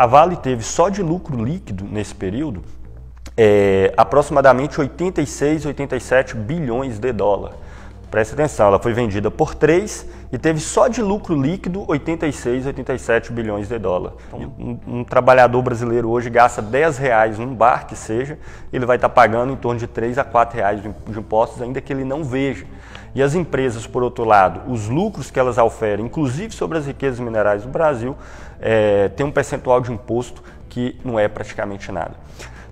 A Vale teve só de lucro líquido nesse período é, aproximadamente 86, 87 bilhões de dólar. Presta atenção, ela foi vendida por 3 e teve só de lucro líquido 86, 87 bilhões de dólar. Então, um, um, trabalhador brasileiro hoje gasta 10 reais num bar que seja, ele vai estar tá pagando em torno de 3 a 4 reais de impostos, ainda que ele não veja. E as empresas, por outro lado, os lucros que elas oferem, inclusive sobre as riquezas minerais do Brasil, é, tem um percentual de imposto que não é praticamente nada.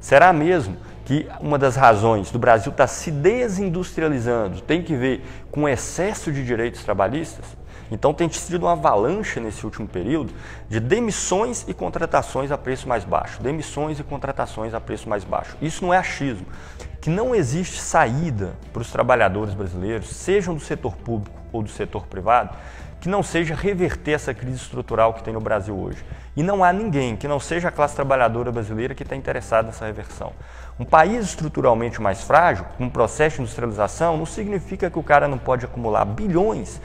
Será mesmo que uma das razões do Brasil estar tá se desindustrializando tem que ver com o excesso de direitos trabalhistas? Então tem sido uma avalanche nesse último período de demissões e contratações a preço mais baixo, demissões e contratações a preço mais baixo. Isso não é achismo. Que não existe saída para os trabalhadores brasileiros, sejam do setor público ou do setor privado, que não seja reverter essa crise estrutural que tem no Brasil hoje. E não há ninguém que não seja a classe trabalhadora brasileira que está interessada nessa reversão. Um país estruturalmente mais frágil, com um processo de industrialização, não significa que o cara não pode acumular bilhões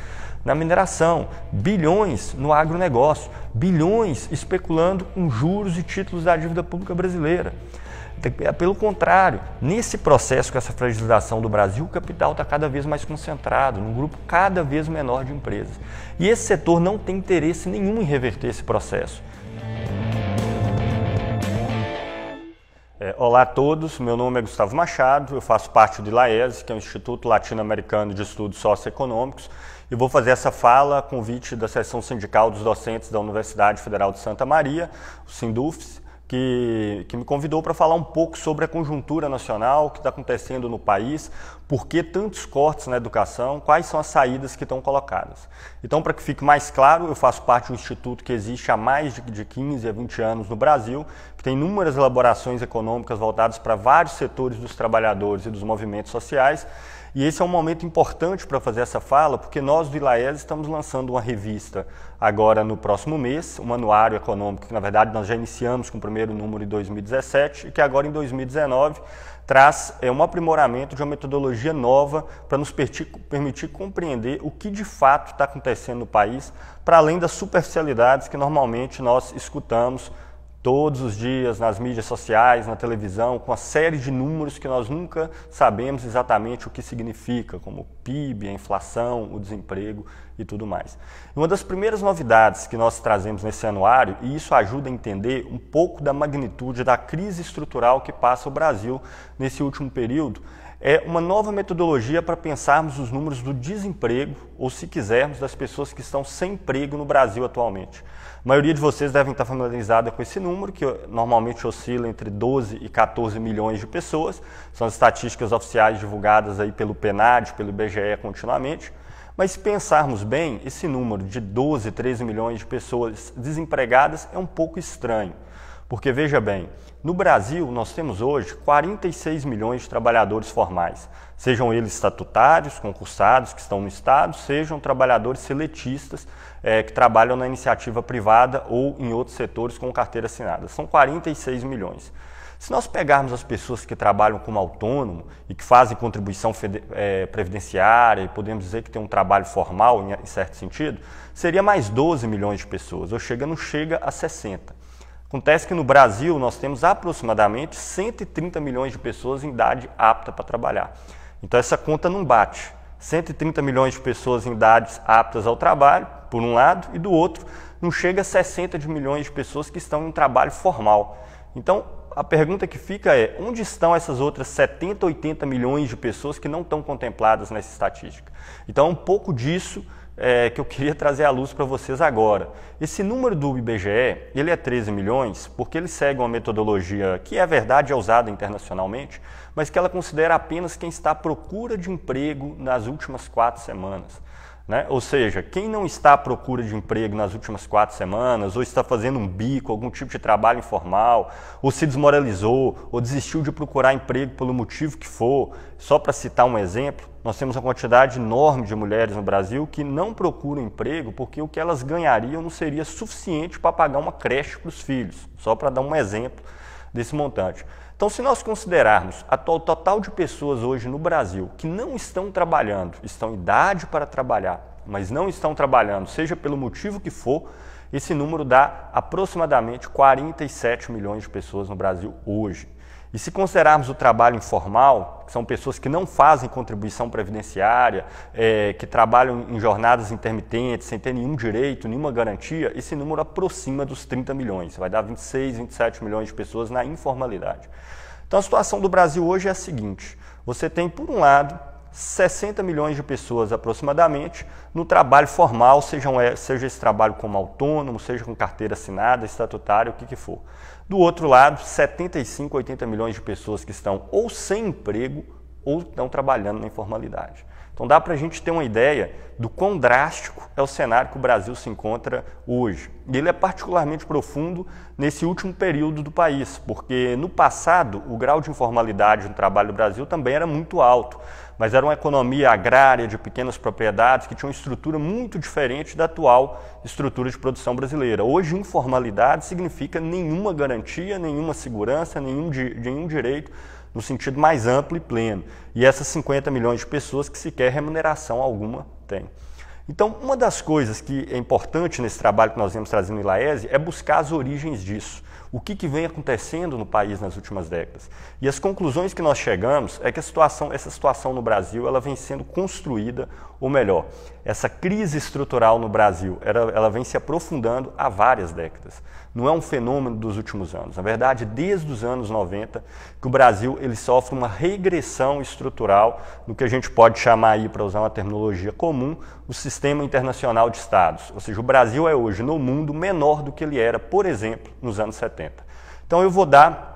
na mineração, bilhões no agronegócio, bilhões especulando com juros e títulos da dívida pública brasileira. É pelo contrário, nesse processo com essa fragilização do Brasil, o capital está cada vez mais concentrado, num grupo cada vez menor de empresas. E esse setor não tem interesse nenhum em reverter esse processo. É, olá a todos, meu nome é Gustavo Machado, eu faço parte do ILAES, que é o Instituto Latino-Americano de Estudos Socioeconômicos, e vou fazer essa fala a convite da seção sindical dos docentes da Universidade Federal de Santa Maria, o SINDUFES, que, que me convidou para falar um pouco sobre a conjuntura nacional, o que está acontecendo no país, por que tantos cortes na educação, quais são as saídas que estão colocadas. Então, para que fique mais claro, eu faço parte de um instituto que existe há mais de 15 a 20 anos no Brasil, que tem inúmeras elaborações econômicas voltadas para vários setores dos trabalhadores e dos movimentos sociais, e esse é um momento importante para fazer essa fala, porque nós do Ilaes estamos lançando uma revista agora no próximo mês, um anuário econômico que, na verdade, nós já iniciamos com o primeiro número em 2017 e que agora em 2019 traz é, um aprimoramento de uma metodologia nova para nos permitir compreender o que de fato está acontecendo no país, para além das superficialidades que normalmente nós escutamos todos os dias nas mídias sociais, na televisão, com uma série de números que nós nunca sabemos exatamente o que significa, como o PIB, a inflação, o desemprego e tudo mais. Uma das primeiras novidades que nós trazemos nesse anuário, e isso ajuda a entender um pouco da magnitude da crise estrutural que passa o Brasil nesse último período, é uma nova metodologia para pensarmos os números do desemprego, ou se quisermos, das pessoas que estão sem emprego no Brasil atualmente. A maioria de vocês devem estar familiarizada com esse número, que normalmente oscila entre 12 e 14 milhões de pessoas. São as estatísticas oficiais divulgadas aí pelo PNAD, pelo IBGE continuamente. Mas se pensarmos bem, esse número de 12, 13 milhões de pessoas desempregadas é um pouco estranho. Porque veja bem, no Brasil, nós temos hoje 46 milhões de trabalhadores formais, sejam eles estatutários, concursados que estão no Estado, sejam trabalhadores seletistas é, que trabalham na iniciativa privada ou em outros setores com carteira assinada. São 46 milhões. Se nós pegarmos as pessoas que trabalham como autônomo e que fazem contribuição é, previdenciária, e podemos dizer que tem um trabalho formal, em certo sentido, seria mais 12 milhões de pessoas, ou chega, não chega a 60. Acontece que no Brasil nós temos aproximadamente 130 milhões de pessoas em idade apta para trabalhar. Então essa conta não bate. 130 milhões de pessoas em idades aptas ao trabalho, por um lado, e do outro, não chega a 60 de milhões de pessoas que estão em um trabalho formal. Então, a pergunta que fica é: onde estão essas outras 70, 80 milhões de pessoas que não estão contempladas nessa estatística? Então, um pouco disso é, que eu queria trazer à luz para vocês agora. Esse número do IBGE, ele é 13 milhões, porque ele segue uma metodologia que é verdade, é usada internacionalmente, mas que ela considera apenas quem está à procura de emprego nas últimas quatro semanas. Né? Ou seja, quem não está à procura de emprego nas últimas quatro semanas, ou está fazendo um bico, algum tipo de trabalho informal, ou se desmoralizou, ou desistiu de procurar emprego pelo motivo que for, só para citar um exemplo, nós temos uma quantidade enorme de mulheres no Brasil que não procuram emprego porque o que elas ganhariam não seria suficiente para pagar uma creche para os filhos, só para dar um exemplo desse montante. Então, se nós considerarmos o total de pessoas hoje no Brasil que não estão trabalhando, estão em idade para trabalhar, mas não estão trabalhando, seja pelo motivo que for, esse número dá aproximadamente 47 milhões de pessoas no Brasil hoje. E se considerarmos o trabalho informal, que são pessoas que não fazem contribuição previdenciária, é, que trabalham em jornadas intermitentes, sem ter nenhum direito, nenhuma garantia, esse número aproxima dos 30 milhões, vai dar 26, 27 milhões de pessoas na informalidade. Então a situação do Brasil hoje é a seguinte: você tem, por um lado, 60 milhões de pessoas aproximadamente no trabalho formal, é, seja esse trabalho como autônomo, seja com carteira assinada, estatutária, o que, que for. Do outro lado, 75, 80 milhões de pessoas que estão ou sem emprego ou estão trabalhando na informalidade. Então dá para a gente ter uma ideia do quão drástico é o cenário que o Brasil se encontra hoje. E ele é particularmente profundo nesse último período do país, porque no passado o grau de informalidade no trabalho do Brasil também era muito alto, mas era uma economia agrária de pequenas propriedades que tinha uma estrutura muito diferente da atual estrutura de produção brasileira. Hoje, informalidade significa nenhuma garantia, nenhuma segurança, nenhum, di nenhum direito no sentido mais amplo e pleno. E essas 50 milhões de pessoas que sequer remuneração alguma têm. Então, uma das coisas que é importante nesse trabalho que nós vemos trazendo em Laese é buscar as origens disso. O que, que vem acontecendo no país nas últimas décadas? E as conclusões que nós chegamos é que situação, essa situação no Brasil ela vem sendo construída, ou melhor, essa crise estrutural no Brasil ela, ela vem se aprofundando há várias décadas não é um fenômeno dos últimos anos. Na verdade, desde os anos 90, que o Brasil ele sofre uma regressão estrutural no que a gente pode chamar aí, para usar uma terminologia comum, o sistema internacional de estados. Ou seja, o Brasil é hoje no mundo menor do que ele era, por exemplo, nos anos 70. Então eu vou dar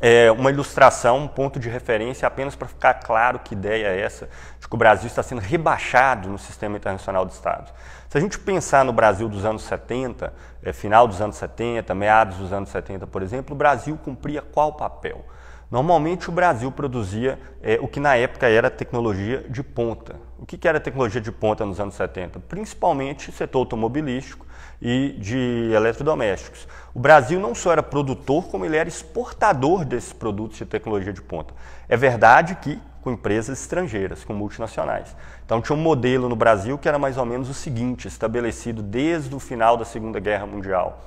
é, uma ilustração, um ponto de referência, apenas para ficar claro que ideia é essa, de que o Brasil está sendo rebaixado no sistema internacional de Estado. Se a gente pensar no Brasil dos anos 70, é, final dos anos 70, meados dos anos 70, por exemplo, o Brasil cumpria qual papel? Normalmente o Brasil produzia é, o que na época era tecnologia de ponta. O que, que era tecnologia de ponta nos anos 70? Principalmente o setor automobilístico e de eletrodomésticos. O Brasil não só era produtor, como ele era exportador desses produtos de tecnologia de ponta. É verdade que com empresas estrangeiras, com multinacionais. Então tinha um modelo no Brasil que era mais ou menos o seguinte, estabelecido desde o final da Segunda Guerra Mundial.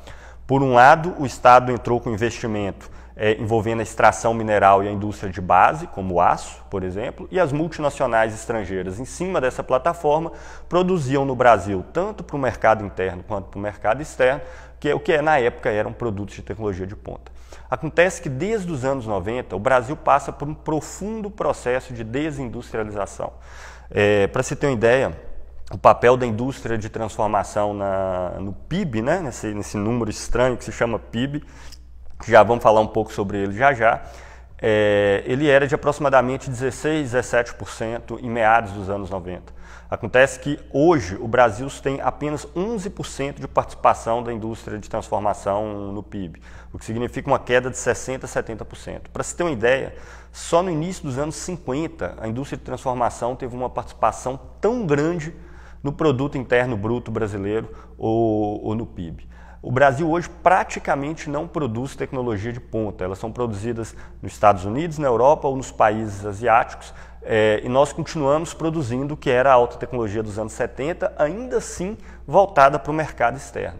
Por um lado, o Estado entrou com investimento é, envolvendo a extração mineral e a indústria de base, como o aço, por exemplo, e as multinacionais estrangeiras, em cima dessa plataforma, produziam no Brasil, tanto para o mercado interno quanto para o mercado externo, que é o que é, na época eram produtos de tecnologia de ponta. Acontece que desde os anos 90, o Brasil passa por um profundo processo de desindustrialização. É, para se ter uma ideia, o papel da indústria de transformação na, no PIB, né, nesse, nesse número estranho que se chama PIB, que já vamos falar um pouco sobre ele já já, é, ele era de aproximadamente 16, 17% em meados dos anos 90. Acontece que hoje o Brasil tem apenas 11% de participação da indústria de transformação no PIB, o que significa uma queda de 60% a 70%. Para se ter uma ideia, só no início dos anos 50 a indústria de transformação teve uma participação tão grande no produto interno bruto brasileiro ou, ou no PIB. O Brasil hoje praticamente não produz tecnologia de ponta. Elas são produzidas nos Estados Unidos, na Europa ou nos países asiáticos. É, e nós continuamos produzindo o que era a alta tecnologia dos anos 70, ainda assim voltada para o mercado externo.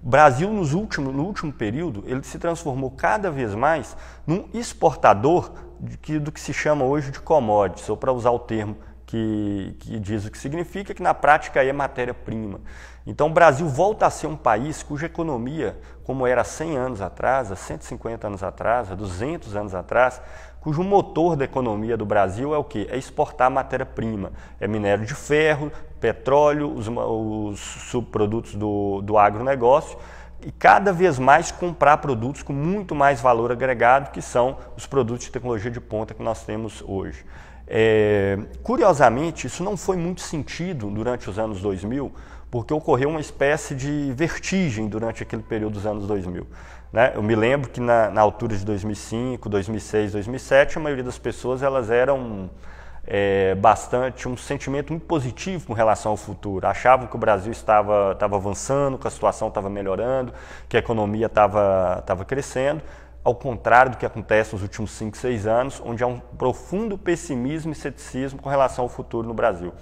O Brasil, nos últimos, no último período, ele se transformou cada vez mais num exportador do que se chama hoje de commodities, ou para usar o termo que, que diz o que significa, que na prática é matéria-prima. Então, o Brasil volta a ser um país cuja economia, como era 100 anos atrás, há 150 anos atrás, há 200 anos atrás, cujo motor da economia do Brasil é o que? É exportar matéria-prima. É minério de ferro, petróleo, os, os subprodutos do, do agronegócio e cada vez mais comprar produtos com muito mais valor agregado, que são os produtos de tecnologia de ponta que nós temos hoje. É, curiosamente, isso não foi muito sentido durante os anos 2000, porque ocorreu uma espécie de vertigem durante aquele período dos anos 2000. Né? Eu me lembro que na, na, altura de 2005, 2006, 2007, a maioria das pessoas elas eram é, bastante um sentimento muito positivo com relação ao futuro. Achavam que o Brasil estava, estava avançando, que a situação estava melhorando, que a economia estava, estava crescendo ao contrário do que acontece nos últimos 5, 6 anos, onde há um profundo pessimismo e ceticismo com relação ao futuro no Brasil.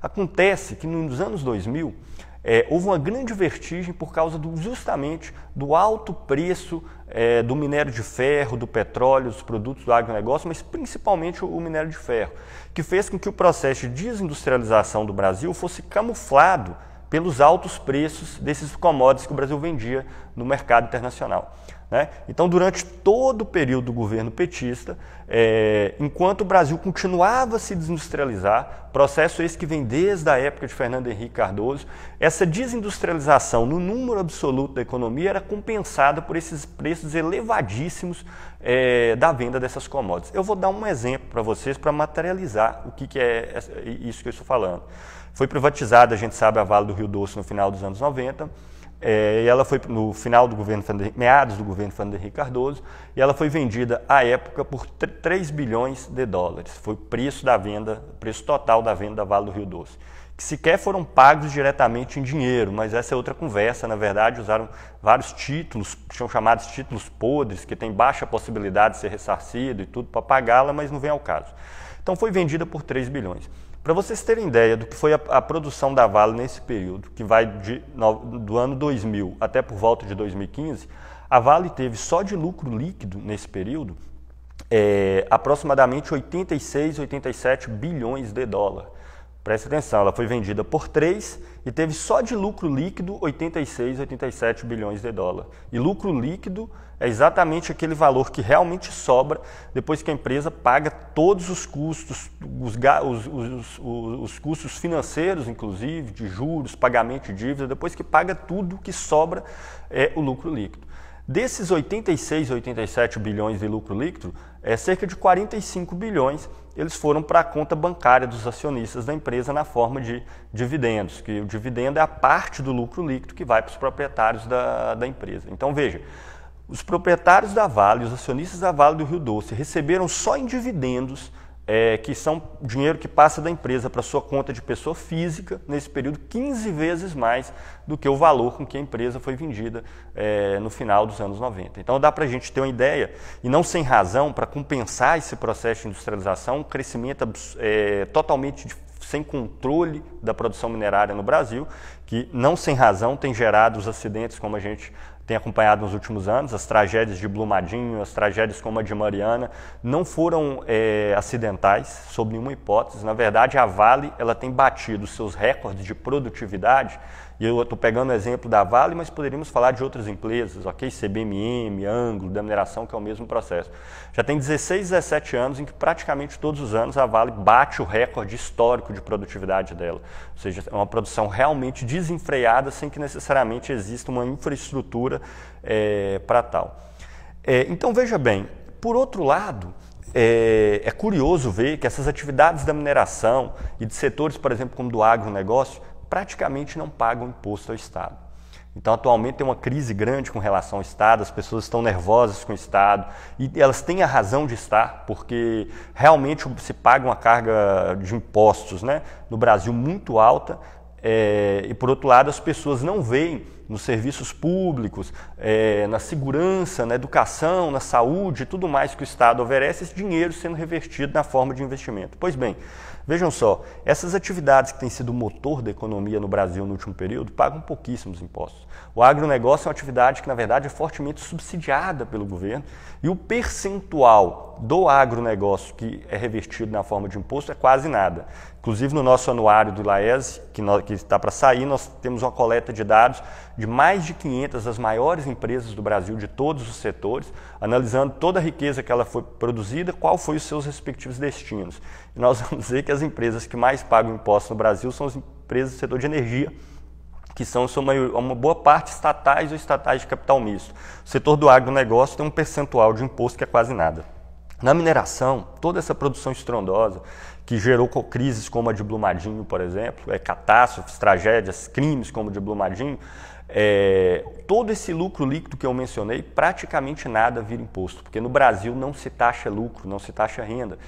Acontece que nos anos 2000 é, houve uma grande vertigem por causa do, justamente do alto preço é, do minério de ferro, do petróleo, dos produtos do agronegócio, mas principalmente o, o minério de ferro, que fez com que o processo de desindustrialização do Brasil fosse camuflado pelos altos preços desses commodities que o Brasil vendia no mercado internacional. Né? Então, durante todo o período do governo petista, é, enquanto o Brasil continuava a se desindustrializar, processo esse que vem desde a época de Fernando Henrique Cardoso, essa desindustrialização no número absoluto da economia era compensada por esses preços elevadíssimos é, da venda dessas commodities. Eu vou dar um exemplo para vocês para materializar o que, que é isso que eu estou falando. Foi privatizada, a gente sabe, a Vale do Rio Doce no final dos anos 90. É, ela foi no final do governo, meados do governo Fernando Henrique Cardoso, e ela foi vendida à época por 3 bilhões de dólares. Foi o preço da venda, preço total da venda da Vale do Rio Doce. Que sequer foram pagos diretamente em dinheiro, mas essa é outra conversa. Na verdade, usaram vários títulos, são chamados títulos podres, que têm baixa possibilidade de ser ressarcido e tudo para pagá-la, mas não vem ao caso. Então foi vendida por 3 bilhões. Para vocês terem ideia do que foi a, a, produção da Vale nesse período, que vai de, no, do ano 2000 até por volta de 2015, a Vale teve só de lucro líquido nesse período é, aproximadamente 86, 87 bilhões de dólar. Preste atenção, ela foi vendida por 3 e teve só de lucro líquido 86, 87 bilhões de dólar. E lucro líquido é exatamente aquele valor que realmente sobra depois que a empresa paga todos os custos, os, os, os, os custos financeiros, inclusive, de juros, pagamento de dívida, depois que paga tudo que sobra é o lucro líquido. Desses 86, 87 bilhões de lucro líquido, é cerca de 45 bilhões eles foram para a conta bancária dos acionistas da empresa na forma de dividendos, que o dividendo é a parte do lucro líquido que vai para os proprietários da, da empresa. Então veja, os proprietários da Vale, os acionistas da Vale do Rio Doce, receberam só em dividendos é, que são dinheiro que passa da empresa para sua conta de pessoa física nesse período 15 vezes mais do que o valor com que a empresa foi vendida é, no final dos anos 90. Então dá para a gente ter uma ideia, e não sem razão, para compensar esse processo de industrialização, um crescimento é, totalmente sem controle da produção minerária no Brasil, que não sem razão tem gerado os acidentes como a gente tem acompanhado nos últimos anos, as tragédias de Blumadinho, as tragédias como a de Mariana, não foram é, acidentais, sob nenhuma hipótese. Na verdade, a Vale ela tem batido seus recordes de produtividade e eu estou pegando o exemplo da Vale, mas poderíamos falar de outras empresas, ok? CBMM, Anglo, da mineração, que é o mesmo processo. Já tem 16, 17 anos em que praticamente todos os anos a Vale bate o recorde histórico de produtividade dela. Ou seja, é uma produção realmente desenfreada, sem que necessariamente exista uma infraestrutura é, eh, para tal. É, então, veja bem, por outro lado, é, é, curioso ver que essas atividades da mineração e de setores, por exemplo, como do agronegócio, praticamente não pagam imposto ao Estado. Então, atualmente tem uma crise grande com relação ao Estado, as pessoas estão nervosas com o Estado e elas têm a razão de estar, porque realmente se paga uma carga de impostos né, no Brasil muito alta é, e, por outro lado, as pessoas não veem nos serviços públicos, é, na segurança, na educação, na saúde, tudo mais que o Estado oferece, esse dinheiro sendo revertido na forma de investimento. Pois bem, vejam só, essas atividades que têm sido o motor da economia no Brasil no último período pagam pouquíssimos impostos. O agronegócio é uma atividade que, na verdade, é fortemente subsidiada pelo governo e o percentual do agronegócio que é revertido na forma de imposto é quase nada. Inclusive, no nosso anuário do ILAES, que, que está para sair, nós temos uma coleta de dados de mais de 500 das maiores empresas do Brasil, de todos os setores, analisando toda a riqueza que ela foi produzida, qual foi os seus respectivos destinos. E nós vamos dizer que as empresas que mais pagam impostos no Brasil são as empresas do setor de energia, que são uma boa parte estatais ou estatais de capital misto. O setor do agronegócio tem um percentual de imposto que é quase nada. Na mineração, toda essa produção estrondosa que gerou crises como a de Blumadinho, por exemplo, é, catástrofes, tragédias, crimes como a de Blumadinho. É, todo esse lucro líquido que eu mencionei, praticamente nada vira imposto, porque no Brasil não se taxa lucro, não se taxa renda.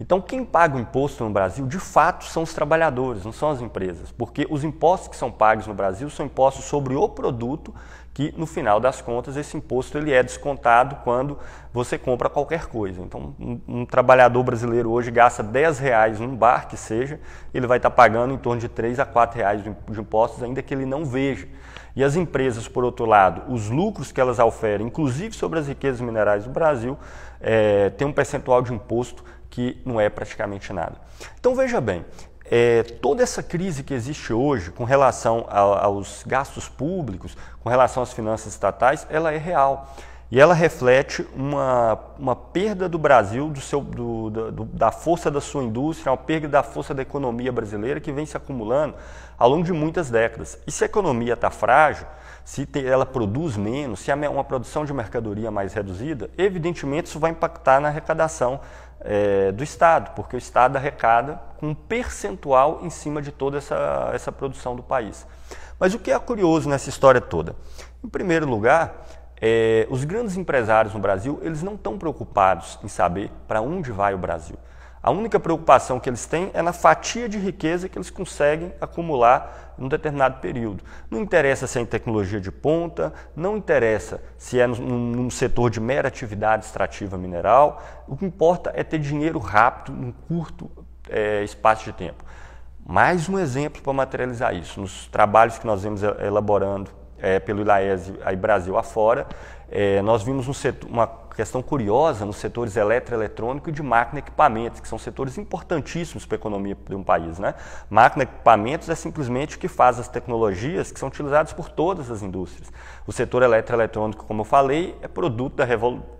Então, quem paga o imposto no Brasil, de fato, são os trabalhadores, não são as empresas, porque os impostos que são pagos no Brasil são impostos sobre o produto que, no final das contas, esse imposto ele é descontado quando você compra qualquer coisa. Então, um, um trabalhador brasileiro hoje gasta 10 reais num bar, que seja, ele vai estar tá pagando em torno de 3 a 4 reais de impostos, ainda que ele não veja. E as empresas, por outro lado, os lucros que elas oferem, inclusive sobre as riquezas minerais do Brasil, é, tem um percentual de imposto que não é praticamente nada. Então veja bem, é, toda essa crise que existe hoje com relação a, aos gastos públicos, com relação às finanças estatais, ela é real e ela reflete uma, uma perda do Brasil, do seu, do, do, da força da sua indústria, uma perda da força da economia brasileira que vem se acumulando ao longo de muitas décadas. E se a economia está frágil, se ela produz menos, se há uma produção de mercadoria mais reduzida, evidentemente isso vai impactar na arrecadação é, do Estado, porque o Estado arrecada com um percentual em cima de toda essa, essa produção do país. Mas o que é curioso nessa história toda? Em primeiro lugar, é, os grandes empresários no Brasil, eles não estão preocupados em saber para onde vai o Brasil. A única preocupação que eles têm é na fatia de riqueza que eles conseguem acumular num determinado período. Não interessa se é em tecnologia de ponta, não interessa se é num, num setor de mera atividade extrativa mineral. O que importa é ter dinheiro rápido, num curto é, espaço de tempo. Mais um exemplo para materializar isso. Nos trabalhos que nós vemos elaborando é, pelo ILAES aí Brasil afora. É, nós vimos um setor, uma questão curiosa nos setores eletroeletrônico e de máquina e equipamentos, que são setores importantíssimos para a economia de um país. Né? Máquina e equipamentos é simplesmente o que faz as tecnologias que são utilizadas por todas as indústrias. O setor eletroeletrônico, como eu falei, é produto da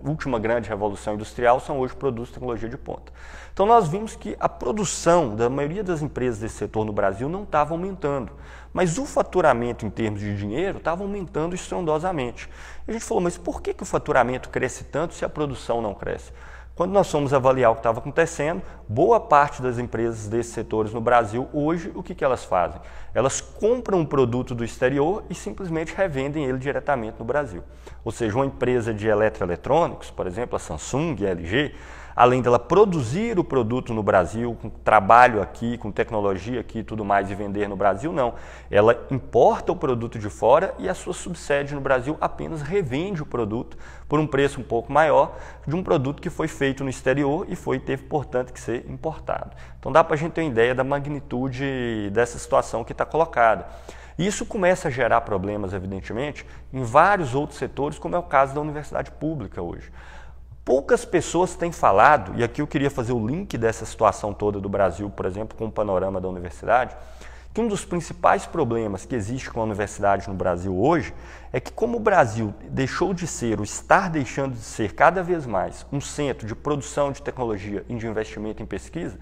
última grande revolução industrial, são hoje produtos de tecnologia de ponta. Então nós vimos que a produção da maioria das empresas desse setor no Brasil não estava aumentando, mas o faturamento em termos de dinheiro estava aumentando estrondosamente. A gente falou, mas por que, que o faturamento cresce tanto se a produção não cresce? Quando nós fomos avaliar o que estava acontecendo, boa parte das empresas desses setores no Brasil, hoje, o que, que elas fazem? Elas compram um produto do exterior e simplesmente revendem ele diretamente no Brasil. Ou seja, uma empresa de eletroeletrônicos, por exemplo, a Samsung, a LG, além dela produzir o produto no Brasil, com trabalho aqui, com tecnologia aqui e tudo mais, e vender no Brasil, não. Ela importa o produto de fora e a sua subsede no Brasil apenas revende o produto por um preço um pouco maior de um produto que foi feito no exterior e foi teve, portanto, que ser importado. Então dá para a gente ter uma ideia da magnitude dessa situação que está colocada. Isso começa a gerar problemas, evidentemente, em vários outros setores, como é o caso da universidade pública hoje. Poucas pessoas têm falado, e aqui eu queria fazer o link dessa situação toda do Brasil, por exemplo, com o panorama da universidade, que um dos principais problemas que existe com a universidade no Brasil hoje é que, como o Brasil deixou de ser, ou está deixando de ser cada vez mais, um centro de produção de tecnologia e de investimento em pesquisa,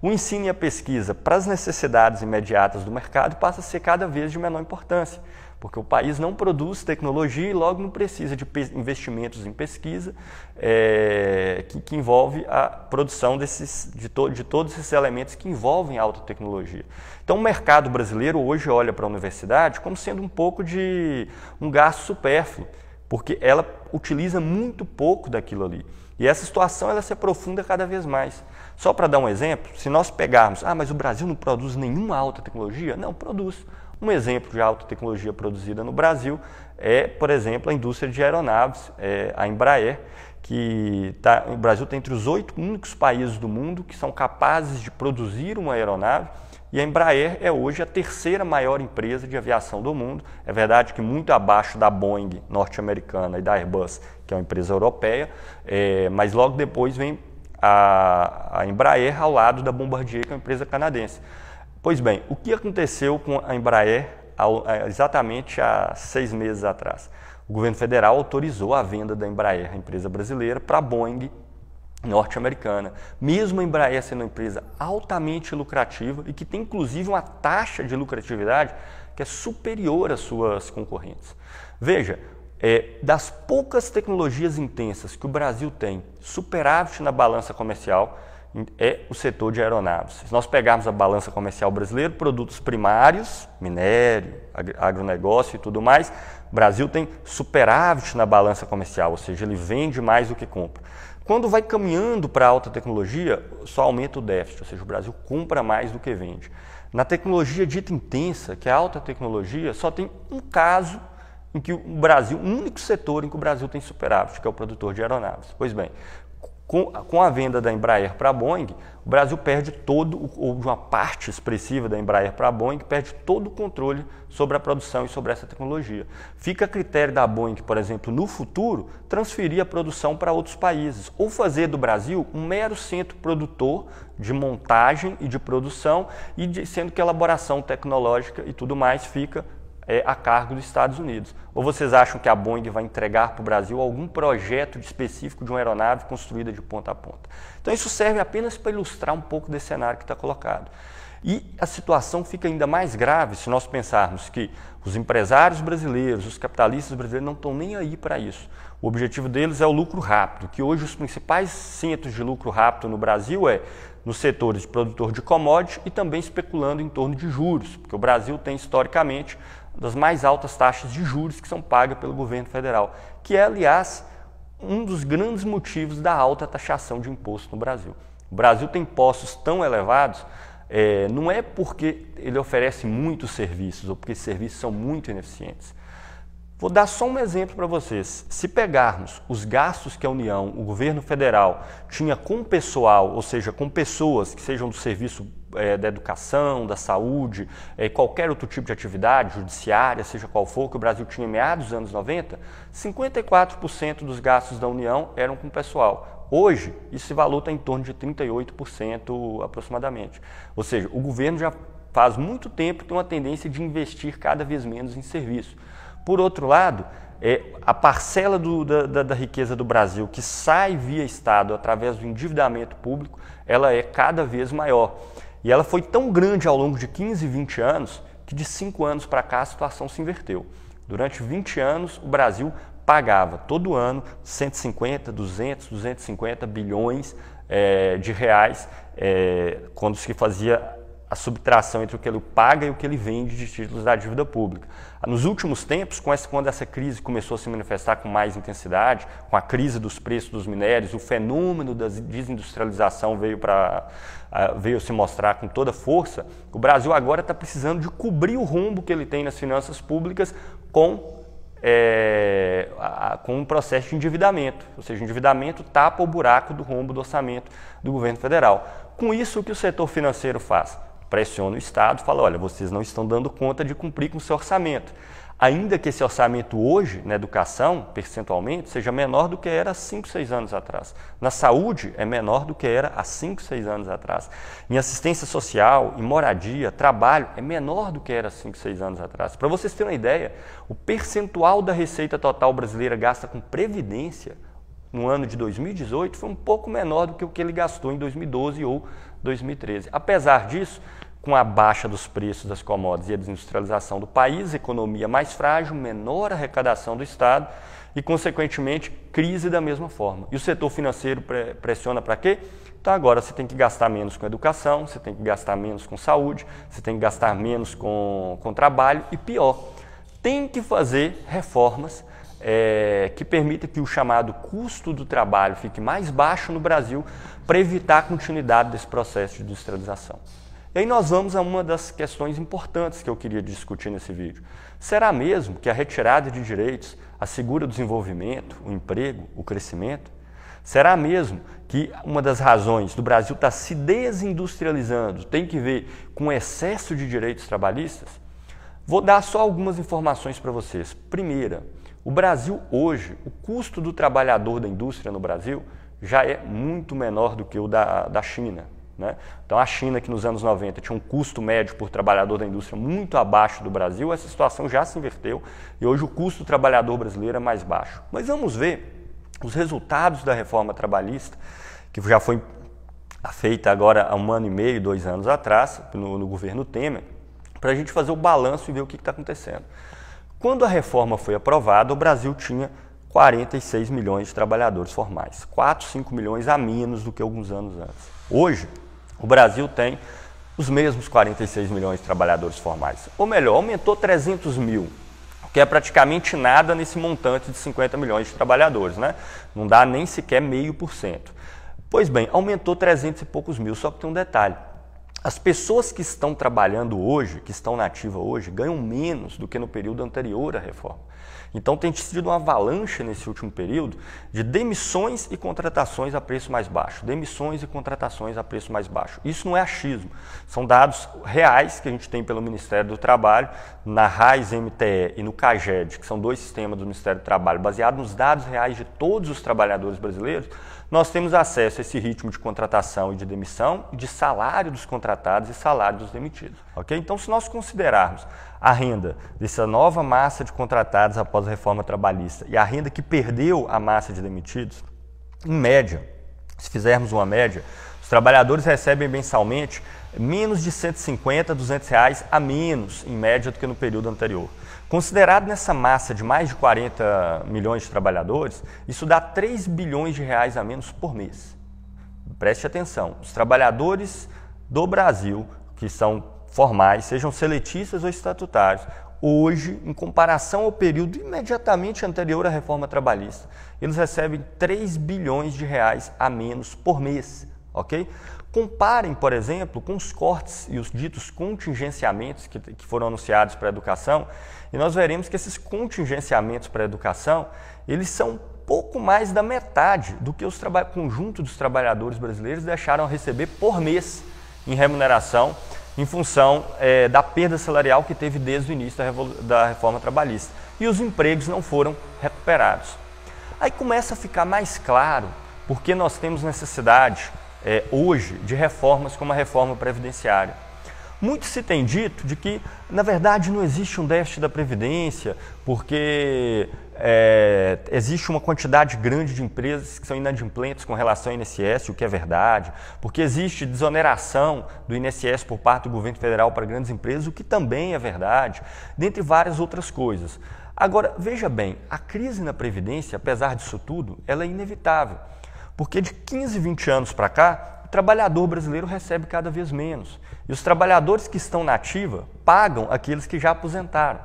o ensino e a pesquisa para as necessidades imediatas do mercado passa a ser cada vez de menor importância porque o país não produz tecnologia e logo não precisa de investimentos em pesquisa é, que, que, envolve a produção desses, de, to, de todos esses elementos que envolvem alta tecnologia. Então o mercado brasileiro hoje olha para a universidade como sendo um pouco de um gasto supérfluo, porque ela utiliza muito pouco daquilo ali. E essa situação ela se aprofunda cada vez mais. Só para dar um exemplo, se nós pegarmos, ah, mas o Brasil não produz nenhuma alta tecnologia? Não, produz. Um exemplo de alta tecnologia produzida no Brasil é, por exemplo, a indústria de aeronaves, é, a Embraer, que tá, o Brasil tem tá entre os oito únicos países do mundo que são capazes de produzir uma aeronave. E a Embraer é hoje a terceira maior empresa de aviação do mundo. É verdade que muito abaixo da Boeing norte-americana e da Airbus, que é uma empresa europeia, é, mas logo depois vem a, a Embraer ao lado da Bombardier, que é uma empresa canadense. Pois bem, o que aconteceu com a Embraer é, exatamente há seis meses atrás? O governo federal autorizou a venda da Embraer, a empresa brasileira, para a Boeing norte-americana. Mesmo a Embraer sendo uma empresa altamente lucrativa e que tem inclusive uma taxa de lucratividade que é superior às suas concorrentes. Veja, é, das poucas tecnologias intensas que o Brasil tem, superávit na balança comercial, é o setor de aeronaves. Se nós pegarmos a balança comercial brasileira, produtos primários, minério, agronegócio e tudo mais, o Brasil tem superávit na balança comercial, ou seja, ele vende mais do que compra. Quando vai caminhando para alta tecnologia, só aumenta o déficit, ou seja, o Brasil compra mais do que vende. Na tecnologia dita intensa, que é a alta tecnologia, só tem um caso em que o Brasil, o único setor em que o Brasil tem superávit, que é o produtor de aeronaves. Pois bem, com, com a venda da Embraer para a Boeing, o Brasil perde todo, ou uma parte expressiva da Embraer para a Boeing, perde todo o controle sobre a produção e sobre essa tecnologia. Fica a critério da Boeing, por exemplo, no futuro, transferir a produção para outros países ou fazer do Brasil um mero centro produtor de montagem e de produção, e de, sendo que a elaboração tecnológica e tudo mais fica é, a cargo dos Estados Unidos. Ou vocês acham que a Boeing vai entregar para o Brasil algum projeto específico de uma aeronave construída de ponta a ponta? Então, isso serve apenas para ilustrar um pouco desse cenário que está colocado. E a situação fica ainda mais grave se nós pensarmos que os empresários brasileiros, os capitalistas brasileiros não estão nem aí para isso. O objetivo deles é o lucro rápido, que hoje os principais centros de lucro rápido no Brasil é nos setores de produtor de commodities e também especulando em torno de juros, porque o Brasil tem historicamente das mais altas taxas de juros que são pagas pelo governo federal, que é, aliás, um dos grandes motivos da alta taxação de imposto no Brasil. O Brasil tem impostos tão elevados, é, não é porque ele oferece muitos serviços ou porque esses serviços são muito ineficientes. Vou dar só um exemplo para vocês. Se pegarmos os gastos que a União, o governo federal, tinha com pessoal, ou seja, com pessoas que sejam do serviço é, da educação, da saúde, é, qualquer outro tipo de atividade, judiciária, seja qual for, que o Brasil tinha em meados dos anos 90, 54% dos gastos da União eram com pessoal. Hoje, esse valor está em torno de 38% aproximadamente. Ou seja, o governo já faz muito tempo tem uma tendência de investir cada vez menos em serviço. Por outro lado, é, a parcela do, da, da, da, riqueza do Brasil que sai via Estado através do endividamento público, ela é cada vez maior. E ela foi tão grande ao longo de 15, 20 anos que de 5 anos para cá a situação se inverteu. Durante 20 anos, o Brasil pagava todo ano 150, 200, 250 bilhões é, de reais é, quando se fazia a subtração entre o que ele paga e o que ele vende de títulos da dívida pública. Nos últimos tempos, quando essa crise começou a se manifestar com mais intensidade, com a crise dos preços dos minérios, o fenômeno da desindustrialização veio, pra, ah, veio se mostrar com toda força, o Brasil agora está precisando de cobrir o rombo que ele tem nas finanças públicas com é, a, com um processo de endividamento, ou seja, o endividamento tapa o buraco do rombo do orçamento do governo federal. Com isso, o que o setor financeiro faz? pressiona o Estado, fala, olha, vocês não estão dando conta de cumprir com o seu orçamento. Ainda que esse orçamento hoje, na educação, percentualmente, seja menor do que era há 5, 6 anos atrás. Na saúde, é menor do que era há 5, 6 anos atrás. Em assistência social, em moradia, trabalho, é menor do que era há 5, 6 anos atrás. Para vocês terem uma ideia, o percentual da receita total brasileira gasta com previdência no ano de 2018 foi um pouco menor do que o que ele gastou em 2012 ou 2013. Apesar disso, com a baixa dos preços das commodities e a desindustrialização do país, economia mais frágil, menor arrecadação do Estado e, consequentemente, crise da mesma forma. E o setor financeiro pressiona para quê? Então, agora você tem que gastar menos com educação, você tem que gastar menos com saúde, você tem que gastar menos com, com trabalho e, pior, tem que fazer reformas é, que permita que o chamado custo do trabalho fique mais baixo no Brasil para evitar a continuidade desse processo de industrialização. E aí nós vamos a uma das questões importantes que eu queria discutir nesse vídeo. Será mesmo que a retirada de direitos assegura o desenvolvimento, o emprego, o crescimento? Será mesmo que uma das razões do Brasil estar tá se desindustrializando tem que ver com o excesso de direitos trabalhistas? Vou dar só algumas informações para vocês. Primeira, o Brasil hoje, o custo do trabalhador da indústria no Brasil já é muito menor do que o da, da China. Né? Então, a China, que nos anos 90 tinha um custo médio por trabalhador da indústria muito abaixo do Brasil, essa situação já se inverteu e hoje o custo do trabalhador brasileiro é mais baixo. Mas vamos ver os resultados da reforma trabalhista, que já foi feita agora há um ano e meio, dois anos atrás, no, no governo Temer, para a gente fazer o balanço e ver o que está acontecendo. Quando a reforma foi aprovada, o Brasil tinha 46 milhões de trabalhadores formais, 4, 5 milhões a menos do que alguns anos antes. Hoje, o Brasil tem os mesmos 46 milhões de trabalhadores formais. Ou melhor, aumentou 300 mil, que é praticamente nada nesse montante de 50 milhões de trabalhadores, né? Não dá nem sequer meio por cento. Pois bem, aumentou 300 e poucos mil, só que tem um detalhe. As pessoas que estão trabalhando hoje, que estão na ativa hoje, ganham menos do que no período anterior à reforma. Então tem sido uma avalanche nesse último período de demissões e contratações a preço mais baixo, demissões e contratações a preço mais baixo. Isso não é achismo, são dados reais que a gente tem pelo Ministério do Trabalho, na RAIS MTE e no CAGED, que são dois sistemas do Ministério do Trabalho, baseados nos dados reais de todos os trabalhadores brasileiros, nós temos acesso a esse ritmo de contratação e de demissão, de salário dos contratados e salário dos demitidos. Okay? Então, se nós considerarmos a renda dessa nova massa de contratados após a reforma trabalhista e a renda que perdeu a massa de demitidos, em média, se fizermos uma média, os trabalhadores recebem mensalmente menos de 150, 200 reais a menos, em média, do que no período anterior. Considerado nessa massa de mais de 40 milhões de trabalhadores, isso dá 3 bilhões de reais a menos por mês. Preste atenção, os trabalhadores do Brasil, que são formais, sejam seletistas ou estatutários, hoje, em comparação ao período imediatamente anterior à reforma trabalhista, eles recebem 3 bilhões de reais a menos por mês, ok? Comparem, por exemplo, com os cortes e os ditos contingenciamentos que, que foram anunciados para a educação, e nós veremos que esses contingenciamentos para a educação, eles são pouco mais da metade do que o conjunto dos trabalhadores brasileiros deixaram receber por mês em remuneração em função é, da perda salarial que teve desde o início da, da reforma trabalhista. E os empregos não foram recuperados. Aí começa a ficar mais claro porque nós temos necessidade é, hoje de reformas como a reforma previdenciária. Muito se tem dito de que, na verdade, não existe um déficit da Previdência, porque é, existe uma quantidade grande de empresas que são inadimplentes com relação ao INSS, o que é verdade, porque existe desoneração do INSS por parte do governo federal para grandes empresas, o que também é verdade, dentre várias outras coisas. Agora, veja bem, a crise na Previdência, apesar disso tudo, ela é inevitável. Porque de 15, 20 anos para cá, o trabalhador brasileiro recebe cada vez menos. E os trabalhadores que estão na ativa pagam aqueles que já aposentaram.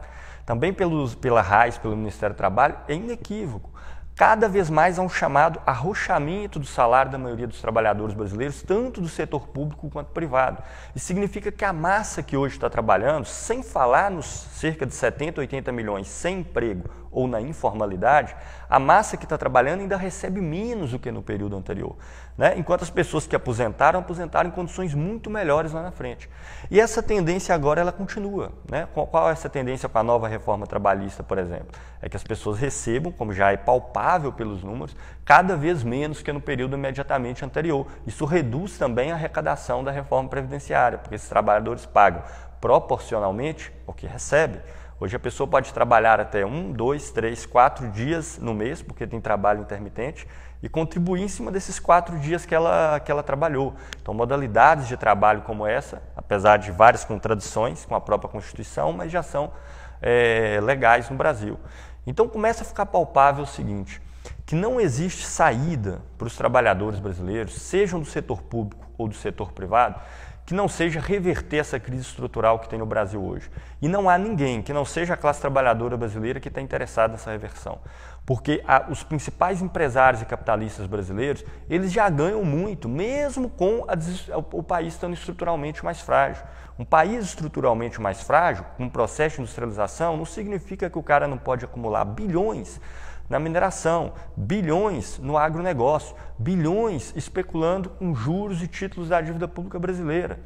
Também pelos, pela RAIS, pelo Ministério do Trabalho, é inequívoco. Cada vez mais há um chamado arrochamento do salário da maioria dos trabalhadores brasileiros, tanto do setor público quanto privado. Isso significa que a massa que hoje está trabalhando, sem falar nos cerca de 70, 80 milhões sem emprego ou na informalidade, a massa que está trabalhando ainda recebe menos do que no período anterior. Né? Enquanto as pessoas que aposentaram, aposentaram em condições muito melhores lá na frente. E essa tendência agora ela continua. Né? Qual é essa tendência para a nova reforma trabalhista, por exemplo? É que as pessoas recebam, como já é palpável pelos números, cada vez menos que no período imediatamente anterior. Isso reduz também a arrecadação da reforma previdenciária, porque esses trabalhadores pagam proporcionalmente ao que recebem. Hoje a pessoa pode trabalhar até um, dois, três, quatro dias no mês, porque tem trabalho intermitente, e contribuir em cima desses quatro dias que ela, que ela trabalhou. Então, modalidades de trabalho como essa, apesar de várias contradições com a própria Constituição, mas já são é, legais no Brasil. Então, começa a ficar palpável o seguinte: que não existe saída para os trabalhadores brasileiros, sejam do setor público ou do setor privado, que não seja reverter essa crise estrutural que tem no Brasil hoje. E não há ninguém que não seja a classe trabalhadora brasileira que está interessada nessa reversão. Porque a, os principais empresários e capitalistas brasileiros, eles já ganham muito, mesmo com a, o país estando estruturalmente mais frágil. Um país estruturalmente mais frágil, com um processo de industrialização, não significa que o cara não pode acumular bilhões na mineração, bilhões no agronegócio, bilhões especulando com juros e títulos da dívida pública brasileira.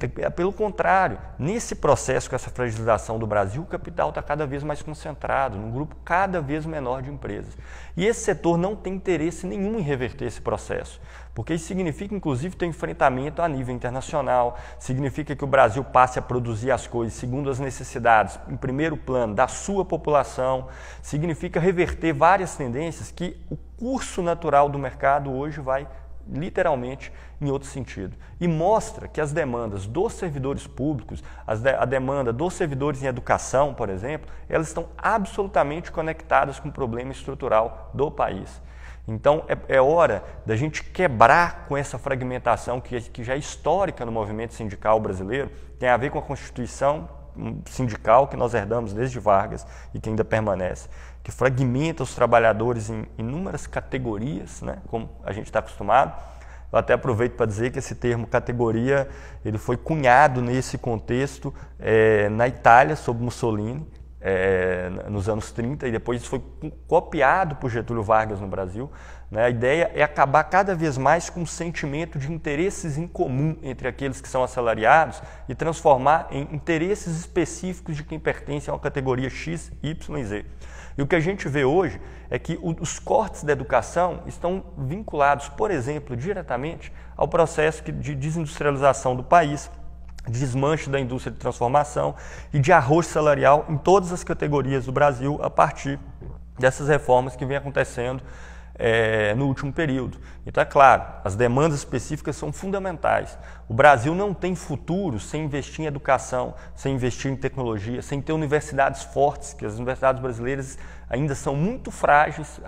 É, pelo contrário, nesse processo com essa fragilização do Brasil, o capital está cada vez mais concentrado, num grupo cada vez menor de empresas. E esse setor não tem interesse nenhum em reverter esse processo, porque isso significa, inclusive, ter um enfrentamento a nível internacional, significa que o Brasil passe a produzir as coisas segundo as necessidades, em primeiro plano, da sua população, significa reverter várias tendências que o curso natural do mercado hoje vai literalmente em outro sentido. E mostra que as demandas dos servidores públicos, de, a demanda dos servidores em educação, por exemplo, elas estão absolutamente conectadas com o problema estrutural do país. Então é, é hora da gente quebrar com essa fragmentação que, que já é histórica no movimento sindical brasileiro, tem a ver com a Constituição hum, sindical que nós herdamos desde Vargas e que ainda permanece, que fragmenta os trabalhadores em inúmeras categorias, né, como a gente está acostumado, eu até aproveito para dizer que esse termo categoria ele foi cunhado nesse contexto é, na Itália, sob Mussolini, é, nos anos 30, e depois foi copiado por Getúlio Vargas no Brasil. Né? A ideia é acabar cada vez mais com o sentimento de interesses em comum entre aqueles que são assalariados e transformar em interesses específicos de quem pertence a uma categoria X, Y e Z. E o que a gente vê hoje é que os cortes da educação estão vinculados, por exemplo, diretamente ao processo de desindustrialização do país, desmanche da indústria de transformação e de arroz salarial em todas as categorias do Brasil a partir dessas reformas que vem acontecendo é, no último período. Então, é claro, as demandas específicas são fundamentais, o Brasil não tem futuro sem investir em educação, sem investir em tecnologia, sem ter universidades fortes, que as universidades brasileiras ainda são muito frágeis,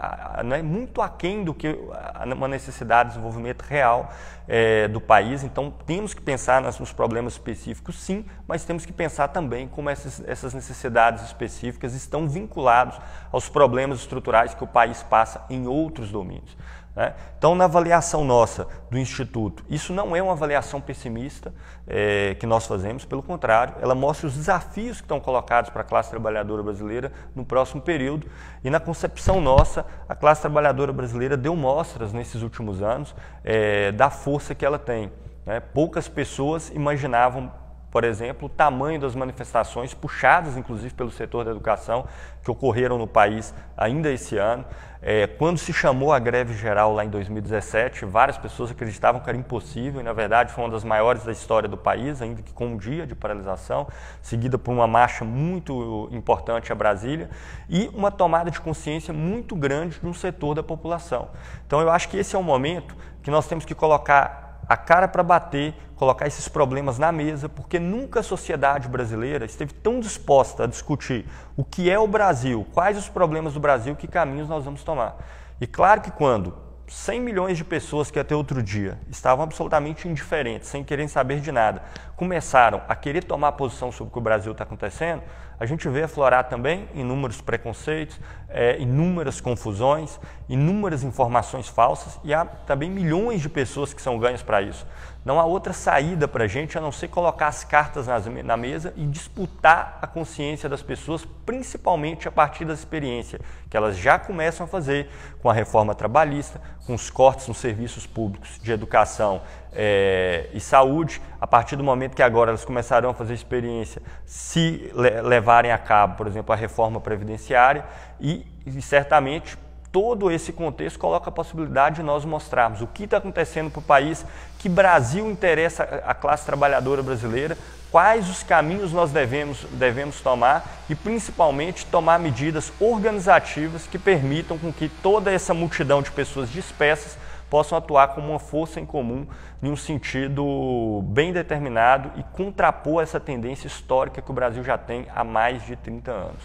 né, muito aquém do que uma necessidade de desenvolvimento real é, do país. Então, temos que pensar nos problemas específicos, sim, mas temos que pensar também como essas, essas necessidades específicas estão vinculadas aos problemas estruturais que o país passa em outros domínios. Né? Então, na avaliação nossa do Instituto, isso não é uma avaliação pessimista é, que nós fazemos, pelo contrário, ela mostra os desafios que estão colocados para a classe trabalhadora brasileira no próximo período. E na concepção nossa, a classe trabalhadora brasileira deu mostras nesses últimos anos é, da força que ela tem. Né? Poucas pessoas imaginavam por exemplo, o tamanho das manifestações, puxadas inclusive pelo setor da educação, que ocorreram no país ainda esse ano. É, quando se chamou a greve geral lá em 2017, várias pessoas acreditavam que era impossível e, na verdade, foi uma das maiores da história do país, ainda que com um dia de paralisação, seguida por uma marcha muito importante a Brasília e uma tomada de consciência muito grande de um setor da população. Então, eu acho que esse é um momento que nós temos que colocar a cara para bater, colocar esses problemas na mesa, porque nunca a sociedade brasileira esteve tão disposta a discutir o que é o Brasil, quais os problemas do Brasil, que caminhos nós vamos tomar. E claro que quando 100 milhões de pessoas que até outro dia estavam absolutamente indiferentes, sem querer saber de nada, começaram a querer tomar posição sobre o que o Brasil está acontecendo, a gente vê aflorar também inúmeros preconceitos, é, inúmeras confusões, inúmeras informações falsas e há também milhões de pessoas que são ganhas para isso. Não há outra saída para a gente a não ser colocar as cartas nas, na mesa e disputar a consciência das pessoas, principalmente a partir da experiência que elas já começam a fazer com a reforma trabalhista, com os cortes nos serviços públicos de educação é, e saúde, a partir do momento que agora elas começarão a fazer experiência, se le levarem a cabo, por exemplo, a reforma previdenciária, e, e certamente todo esse contexto coloca a possibilidade de nós mostrarmos o que está acontecendo para o país, que Brasil interessa a classe trabalhadora brasileira, quais os caminhos nós devemos, devemos tomar e principalmente tomar medidas organizativas que permitam com que toda essa multidão de pessoas dispersas possam atuar como uma força em comum em um sentido bem determinado e contrapor essa tendência histórica que o Brasil já tem há mais de 30 anos.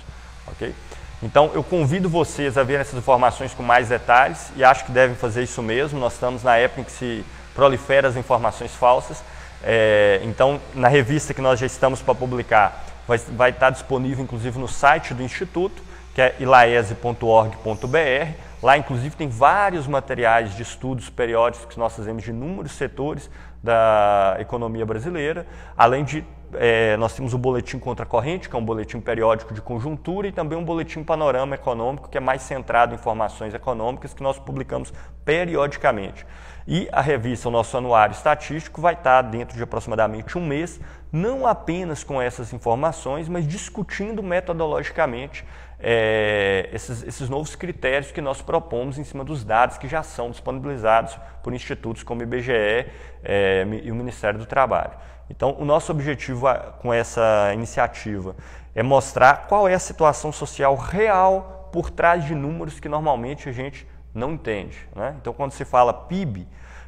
Okay? Então, eu convido vocês a verem essas informações com mais detalhes e acho que devem fazer isso mesmo. Nós estamos na época em que se proliferam as informações falsas. É, então, na revista que nós já estamos para publicar, vai, vai estar disponível inclusive no site do Instituto, que é ilaese.org.br. Lá, inclusive, tem vários materiais de estudos periódicos que nós fazemos de inúmeros setores da economia brasileira, além de é, nós temos o boletim contra corrente, que é um boletim periódico de conjuntura, e também um boletim panorama econômico, que é mais centrado em informações econômicas, que nós publicamos periodicamente. E a revista, o nosso anuário estatístico, vai estar dentro de aproximadamente um mês, não apenas com essas informações, mas discutindo metodologicamente é, esses, esses novos critérios que nós propomos em cima dos dados que já são disponibilizados por institutos como o IBGE é, e o Ministério do Trabalho. Então, o nosso objetivo com essa iniciativa é mostrar qual é a situação social real por trás de números que normalmente a gente não entende. Né? Então, quando se fala PIB,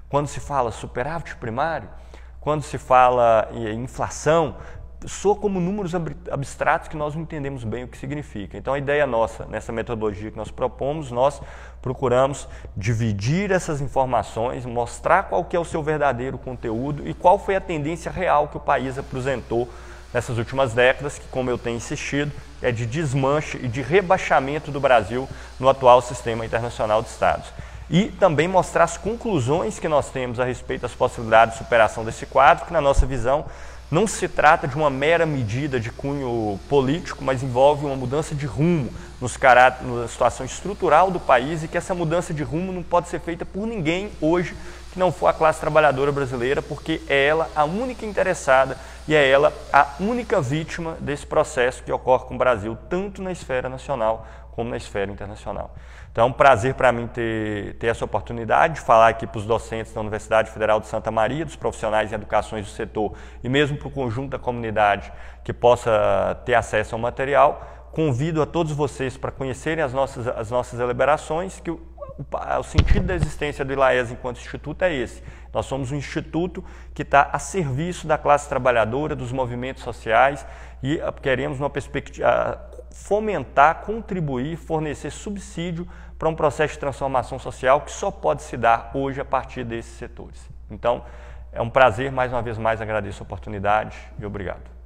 quando se fala superávit primário, quando se fala eh, inflação, soa como números abstratos que nós não entendemos bem o que significa. Então, a ideia nossa, nessa metodologia que nós propomos, nós procuramos dividir essas informações, mostrar qual que é o seu verdadeiro conteúdo e qual foi a tendência real que o país apresentou nessas últimas décadas, que, como eu tenho insistido, é de desmanche e de rebaixamento do Brasil no atual sistema internacional de Estados. E também mostrar as conclusões que nós temos a respeito das possibilidades de superação desse quadro, que, na nossa visão, não se trata de uma mera medida de cunho político, mas envolve uma mudança de rumo nos caráter, na situação estrutural do país e que essa mudança de rumo não pode ser feita por ninguém hoje que não for a classe trabalhadora brasileira, porque é ela a única interessada e é ela a única vítima desse processo que ocorre com o Brasil, tanto na esfera nacional como na esfera internacional. Então, é um prazer para mim ter, ter essa oportunidade de falar aqui para os docentes da Universidade Federal de Santa Maria, dos profissionais em educações do setor e mesmo para o conjunto da comunidade que possa ter acesso ao material. Convido a todos vocês para conhecerem as nossas, as nossas elaborações, que o sentido da existência do ILAES enquanto instituto é esse. Nós somos um instituto que está a serviço da classe trabalhadora, dos movimentos sociais e ah, queremos uma perspectiva, ah, fomentar, contribuir, fornecer subsídio para um processo de transformação social que só pode se dar hoje a partir desses setores. Então, é um prazer, mais uma vez mais agradeço a oportunidade e obrigado.